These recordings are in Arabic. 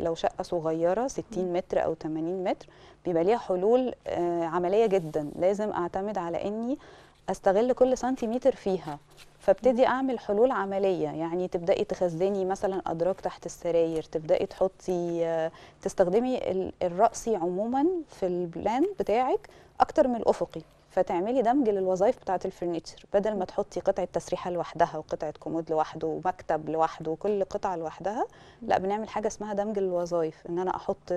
لو شقة صغيرة 60 متر أو 80 متر بيبقى ليها حلول آه، عملية جدا لازم أعتمد على أني أستغل كل سنتيمتر فيها فابتدي أعمل حلول عملية يعني تبدأي تخزني مثلا أدراج تحت السراير تبدأي تحطي آه، تستخدمي الرأسي عموما في البلان بتاعك أكتر من الأفقي فتعملي دمج للوظائف بتاعه الفرنيتشر بدل ما تحطي قطعه تسريحه لوحدها وقطعه كومود لوحده ومكتب لوحده وكل قطعه لوحدها لا بنعمل حاجه اسمها دمج للوظائف ان انا احط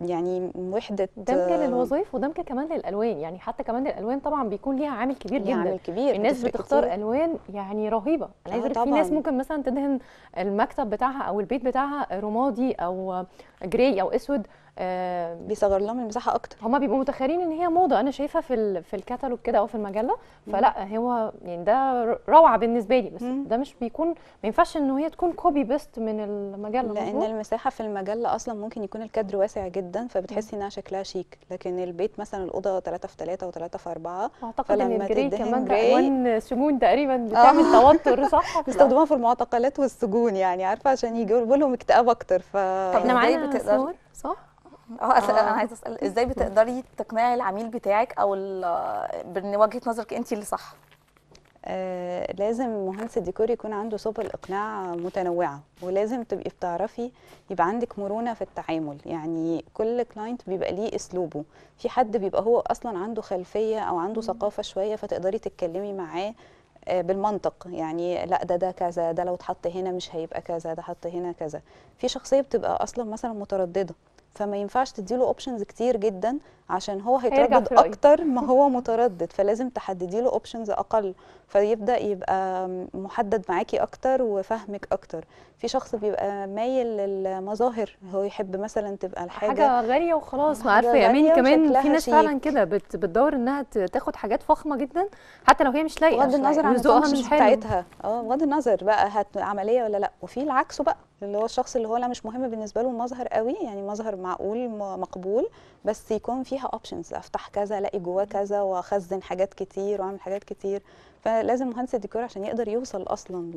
يعني وحده دمجه للوظائف ودمجه كمان للالوان يعني حتى كمان الالوان طبعا بيكون ليها عامل كبير جدا عامل كبير الناس بتختار كتير. الوان يعني رهيبه انا عايزه في ناس ممكن مثلا تدهن المكتب بتاعها او البيت بتاعها رمادي او جراي او اسود آه بيصغر لهم المساحه اكتر هما بيبقوا متخيلين ان هي موضه انا شايفها في في الكتالوج كده او في المجله فلا هو يعني ده روعه بالنسبه لي بس ده مش بيكون ما ينفعش ان هي تكون كوبي بيست من المجله لان المساحه في المجله اصلا ممكن يكون الكادر واسع جدا فبتحسي انها شكلها شيك لكن البيت مثلا الاوضه 3 في 3 و3 في 4 اعتقد ان الجري كمان جراي... سجون تقريبا آه. بتعمل توتر صح بيستخدموها في المعتقلات والسجون يعني عارفه عشان يجيبوا لهم اكتئاب اكتر ف احنا معانا بتقدر صح آه،, اه انا عايزه اسال ازاي بتقدري تقنعي العميل بتاعك او من آه، وجهه نظرك انت اللي صح آه، لازم مهندس الديكور يكون عنده سبل اقناع متنوعه ولازم تبقي بتعرفي يبقى عندك مرونه في التعامل يعني كل كلاينت بيبقى ليه اسلوبه في حد بيبقى هو اصلا عنده خلفيه او عنده ثقافه شويه فتقدري تتكلمي معاه آه، بالمنطق يعني لا ده ده كذا ده لو اتحط هنا مش هيبقى كذا ده حط هنا كذا في شخصيه بتبقى اصلا مثلا متردده فما ينفعش تديله اوبشنز كتير جدا عشان هو هيتردد اكتر ما هو متردد فلازم تحددي له اوبشنز اقل فيبدا يبقى محدد معاكي اكتر وفهمك اكتر في شخص بيبقى مايل للمظاهر هو يحب مثلا تبقى الحاجه حاجه غاليه وخلاص ما عارفه يا يعني كمان في ناس فعلا كده بتدور انها تاخد حاجات فخمه جدا حتى لو هي مش لايقه بغض النظر عن ذوقها مش بتاعتها اه بغض النظر بقى هت عمليه ولا لا وفي العكس بقى اللي هو الشخص اللي هو لا مش مهم بالنسبه له المظهر قوي يعني مظهر معقول مقبول بس يكون فيها اوبشنز افتح كذا الاقي جواه كذا واخزن حاجات كتير واعمل حاجات كتير فلازم مهندس الديكور عشان يقدر يوصل اصلا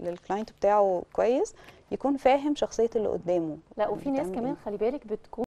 للكلاينت بتاعه كويس يكون فاهم شخصيه اللي قدامه لا وفي يعني ناس كمان إيه؟ خلي بالك بتكون